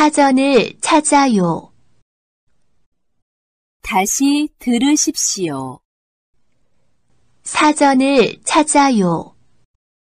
사전을 찾아요. 다시 들으십시오. 사전을 찾아요.